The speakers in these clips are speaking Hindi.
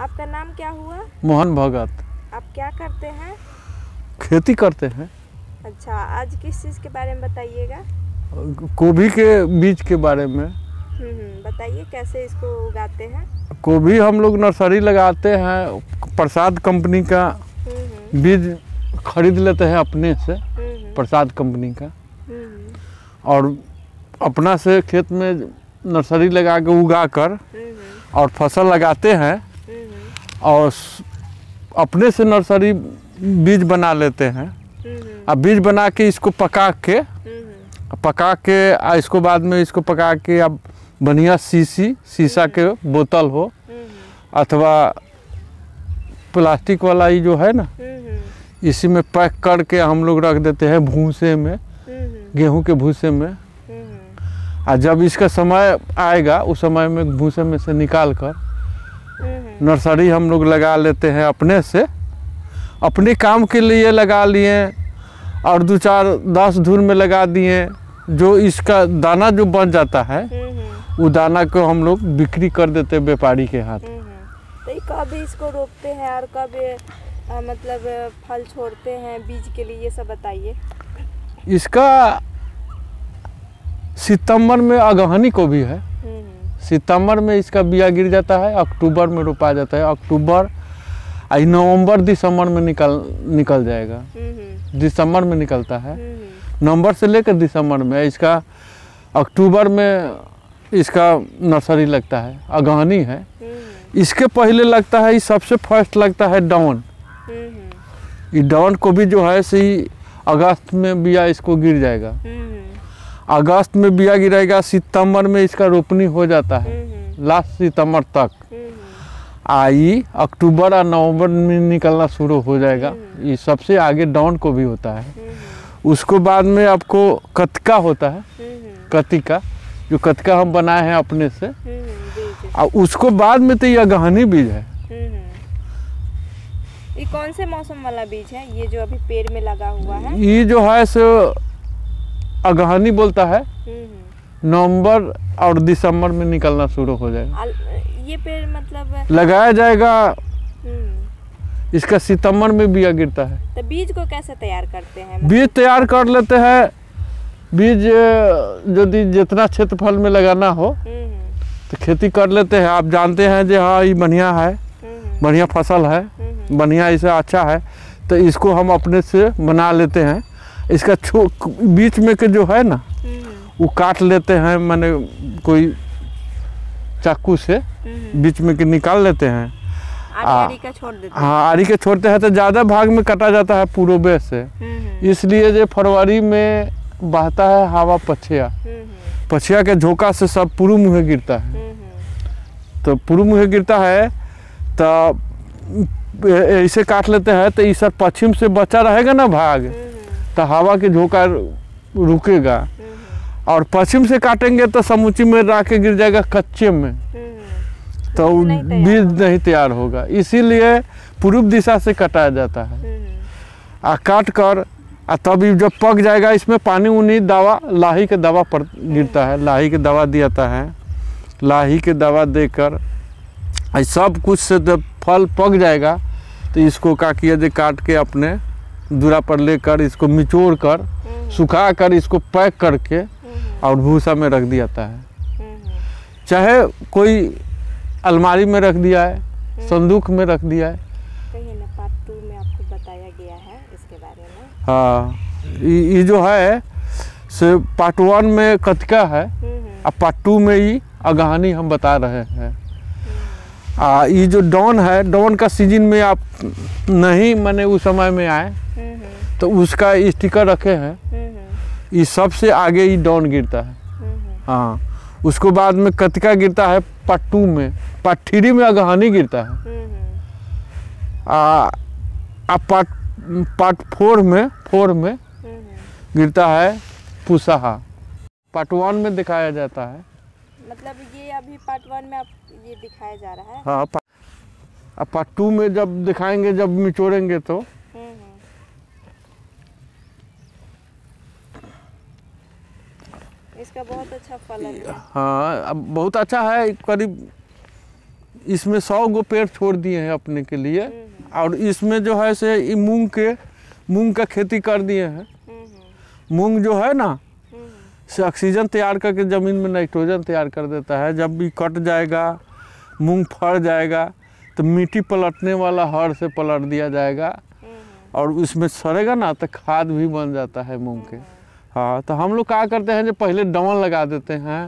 आपका नाम क्या हुआ मोहन भगत आप क्या करते हैं खेती करते हैं अच्छा आज किस चीज़ के बारे में बताइएगा गोभी के बीज के बारे में हम्म, हम्म, बताइए कैसे इसको उगाते हैं गोभी हम लोग नर्सरी लगाते हैं प्रसाद कंपनी का हम्म, बीज खरीद लेते हैं अपने से प्रसाद कंपनी का और अपना से खेत में नर्सरी लगा के उगा कर और फसल लगाते हैं और अपने से नर्सरी बीज बना लेते हैं हम्म। अब बीज बना के इसको पका के हम्म। पका के आ इसको बाद में इसको पका के अब बढ़िया शीशी शीशा के हम्म। बोतल हो अथवा प्लास्टिक वाला ये जो है ना इसी में पैक करके हम लोग रख देते हैं भूसे में गेहूं के भूसे में और जब इसका समय आएगा उस समय में भूसे में से निकाल कर नर्सरी हम लोग लगा लेते हैं अपने से अपने काम के लिए लगा लिए और दो चार दस धूर में लगा दिए जो इसका दाना जो बन जाता है हम्म, हम्म। वो दाना को हम लोग बिक्री कर देते हैं व्यापारी के हाथ हम्म, तो कब इसको रोपते हैं और कब मतलब फल छोड़ते हैं बीज के लिए ये सब बताइए इसका सितंबर में अगहनी को भी है सितंबर में इसका बिया गिर जाता है अक्टूबर में रोपा जाता है अक्टूबर आई नवंबर दिसंबर में निकल निकल जाएगा दिसंबर में निकलता है नवंबर से लेकर दिसंबर में इसका अक्टूबर में इसका नर्सरी लगता है अगहनी है इसके पहले लगता है सबसे फर्स्ट लगता है डाउन ये डाउन को भी जो है सही अगस्त में बिया इसको गिर जाएगा अगस्त में बिया गिरेगा सितंबर में इसका रोपनी हो जाता है हम्म, हम्म। लास्ट सितंबर तक हम्म, आई अक्टूबर और नवंबर में निकलना शुरू हो जाएगा ये सबसे आगे डाउन को भी होता है उसको बाद में आपको कतका होता है कतिका जो कतका हम बनाए हैं अपने से और उसको बाद में तो यह गहनी बीज है ये कौन से मौसम वाला बीज है ये जो अभी पेड़ में लगा हुआ है ये जो है सो अगहनी बोलता है नवंबर और दिसंबर में निकलना शुरू हो जाएगा ये पेड़ मतलब लगाया जाएगा हम्म। इसका सितंबर में बिया गिरता है तो बीज को कैसे तैयार करते हैं बीज तैयार कर लेते हैं बीज यदि जितना क्षेत्रफल में लगाना हो तो खेती कर लेते हैं आप जानते हैं जो हाँ ये बढ़िया है बढ़िया फसल है बढ़िया इसे अच्छा है तो इसको हम अपने से बना लेते हैं इसका छो बीच में के जो है ना हम्म। वो काट लेते हैं मैंने कोई चाकू से हम्म। बीच में के निकाल लेते हैं हाँ आरी के छोड़ते हैं तो ज़्यादा भाग में कटा जाता है पूर्वे से हम्म। इसलिए जो फरवरी में बहता है हवा पछिया पछिया के झोंका से सब पूर्व मुँह तो गिरता है तो पूर्व मुँह गिरता है तो इसे काट लेते हैं तो इस पश्चिम से बचा रहेगा ना भाग तो हवा के झोंका रुकेगा हम्म। और पश्चिम से काटेंगे तो समुची में रा के गिर जाएगा कच्चे में हम्म। तो बीज तो नहीं तैयार होगा इसीलिए पूर्व दिशा से कटाया जाता है हम्म। आ काट कर आ तब जब पक जाएगा इसमें पानी उनी दवा लाही के दवा पर गिरता है लाही के दवा दिया है लाही के दवा देकर सब कुछ से जब फल पक जाएगा तो इसको का किया जो काट के अपने दूरा पर लेकर इसको निचोड़ कर हम्म। सुखा कर इसको पैक करके हम्म। और भूसा में रख दिया जाता है हम्म। चाहे कोई अलमारी में रख दिया है संदूक में रख दिया है ना पार्ट टू में आपको बताया गया है इसके बारे में हाँ ये जो है से पार्ट वन में कथिका है और पार्ट टू में ही अगहानी हम बता रहे हैं आ ये जो डॉन है डॉन का सीजन में आप नहीं मैंने उस समय में आए तो उसका स्टिकर रखे हैं ये सबसे आगे ही डॉन गिरता है हाँ उसको बाद में कतका गिरता है पट्टू में पट्ठीरी में अगहानी गिरता है आ, पट पट फोर में फोर में गिरता है पुसाहा पार्ट वन में दिखाया जाता है मतलब ये अभी पार्ट वन में आप ये दिखाया जा रहा है हाँ पार्ट टू में जब दिखाएंगे जब निचोड़ेंगे तो इसका बहुत अच्छा फल है हाँ अब बहुत अच्छा है करीब इसमें सौ गो पेड़ छोड़ दिए हैं अपने के लिए हम्म, हम्म। और इसमें जो है से मूंग के मूंग का खेती कर दिए हैं हम्म, मूंग जो है ना से ऑक्सीजन तैयार करके ज़मीन में नाइट्रोजन तैयार कर देता है जब भी कट जाएगा मूंग फर जाएगा तो मिट्टी पलटने वाला हर से पलट दिया जाएगा और उसमें सड़ेगा ना तो खाद भी बन जाता है मूंग के हाँ तो हम लोग क्या करते हैं जो पहले डवन लगा देते हैं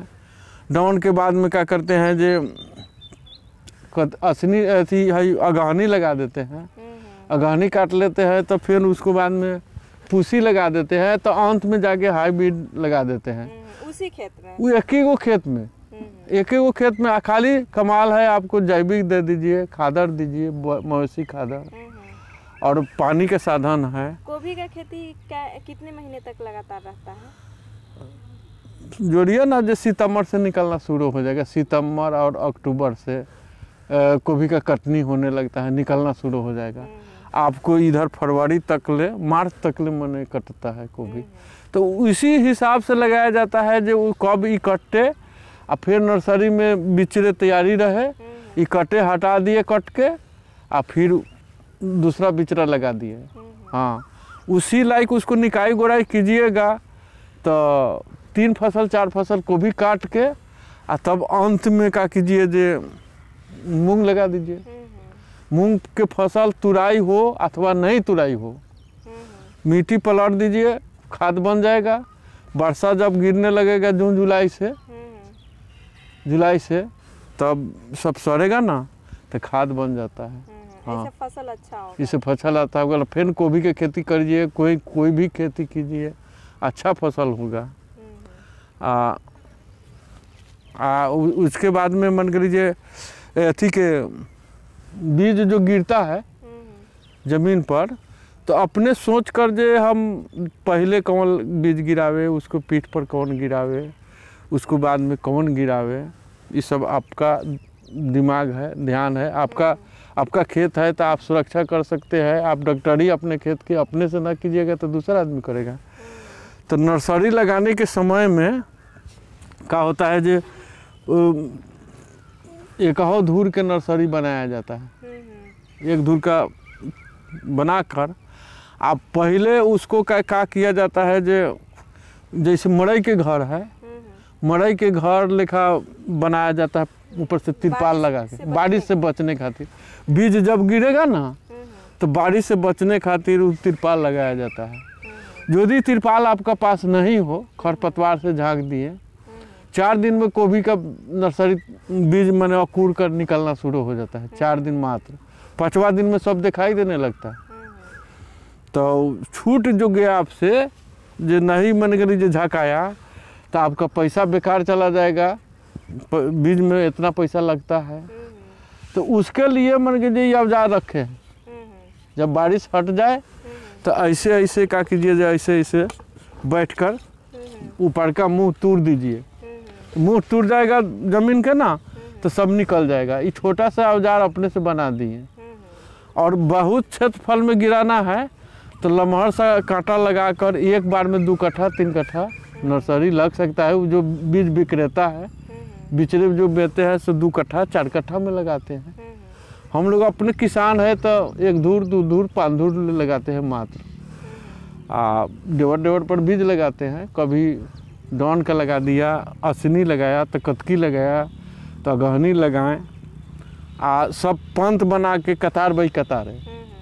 डवन के बाद में क्या करते हैं जो असनी ऐसी अगहनी लगा देते हैं अगहनी काट लेते हैं तो फिर उसको बाद में पूसी लगा देते हैं तो अंत में जाके हाईब्रिड लगा देते हैं हम्म, उसी खेत में वो एक ही वो खेत में एक ही वो खेत में खाली कमाल है आपको जैविक दे दीजिए खादर दीजिए मवेशी खादर हम्म। और पानी का साधन है गोभी का खेती कितने महीने तक लगातार रहता है जोड़िए ना जो सितंबर से निकलना शुरू हो जाएगा सितंबर और अक्टूबर से गोभी का कटनी होने लगता है निकलना शुरू हो जाएगा हम्म। आपको इधर फरवरी तक ले मार्च तक ले मैंने कटता है गोभी हम्म। तो इसी हिसाब से लगाया जाता है जो कब इकट्ठे और फिर नर्सरी में बिचरे तैयारी रहे इकट्ठे हम्म। हटा दिए कट के आ फिर दूसरा बिचरा लगा दिए हाँ उसी लाइक उसको निकाई गोड़ाई कीजिएगा तो तीन फसल चार फसल को भी काट के आ तब अंत में का कीजिए जे मूंग लगा दीजिए हम्म, हम्म। मूंग के फसल तुराई हो अथवा नहीं तुराई हो हम्म, मिट्टी पलट दीजिए खाद बन जाएगा वर्षा जब गिरने लगेगा जून जुलाई से जुलाई से तब सब सड़ेगा ना तो खाद बन जाता है हाँ फसल अच्छा होगा इससे फसल आता होगा तो फिर गोभी की खेती करिए कोई कोई भी खेती कीजिए अच्छा फसल होगा हम्म। आ, आ उसके बाद में मन लीजिए अथी के बीज जो गिरता है हम्म। ज़मीन पर तो अपने सोच कर जे हम पहले कौन बीज गिरावे उसको पीठ पर कौन गिरावे उसको बाद में कौन गिरावे ये सब आपका दिमाग है ध्यान है आपका हम्म। आपका खेत है तो आप सुरक्षा कर सकते हैं आप डॉक्टरी अपने खेत के अपने से ना कीजिएगा तो दूसरा आदमी करेगा तो नर्सरी लगाने के समय में क्या होता है जो एक धूर के नर्सरी बनाया जाता है हम्म, हम्म। एक धूर का बनाकर आप पहले उसको क्या का किया जाता है जो जैसे मड़ई के घर है हम्म, मड़ई के घर लिखा बनाया जाता है ऊपर से तिरपाल लगा के बारिश से बचने खातिर बीज जब गिरेगा ना तो बारिश से बचने खातिर उस तिरपाल लगाया जाता है यदि तिरपाल आपका पास नहीं हो खरपतवार से झाँक दिए चार दिन में गोभी का नर्सरी बीज मैंने अकूर कर निकलना शुरू हो जाता है चार दिन मात्र पाँचवा दिन में सब दिखाई देने लगता है तो छूट जो गया आपसे जो नहीं मन करी जो झकाया तो आपका पैसा बेकार चला जाएगा बीज में इतना पैसा लगता है तो उसके लिए मन कीजिए ये औजार रखे हैं जब बारिश हट जाए तो ऐसे ऐसे क्या कीजिए जो ऐसे ऐसे बैठ कर ऊपर का मुंह तोड़ दीजिए मुंह टूट जाएगा जमीन के ना तो सब निकल जाएगा ये छोटा सा औजार अपने से बना दिए और बहुत क्षेत्रफल में गिराना है तो लमहर सा कांटा लगाकर एक बार में दो कट्ठा तीन कट्ठा नर्सरी लग सकता है वो जो बीज विक्रेता है बिचरे जो बेते हैं सो दो कट्ठा चार कट्ठा में लगाते हैं हम लोग अपने किसान है तो एक धूर दो धूर पाँच धूर लगाते हैं मात्र आ डेवर डेवर पर बीज लगाते हैं कभी डॉन का लगा दिया असनी लगाया तो कतकी लगाया तो गहनी लगाएं आ सब पंथ बना के कतार बाई कतार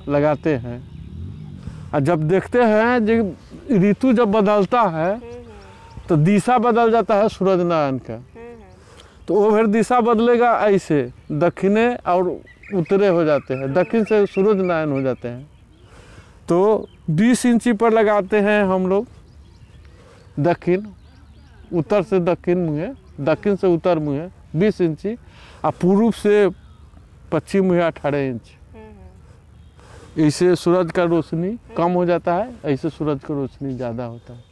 लगाते हैं और जब देखते हैं जब ऋतु जब बदलता है तो दिशा बदल जाता है सूरज नारायण का तो वो फिर दिशा बदलेगा ऐसे दक्षिणे और उत्तरे हो जाते हैं दक्षिण से सूरज नारायण हो जाते हैं तो बीस इंची पर लगाते हैं हम लोग दक्षिण उत्तर से दक्षिण मुँहे दक्षिण से उत्तर मुँहे बीस इंची और पूर्व से पश्चिम मुँह अठारह इंच इसे हम्म। सूरज का रोशनी कम हो जाता है ऐसे सूरज का रोशनी ज़्यादा होता है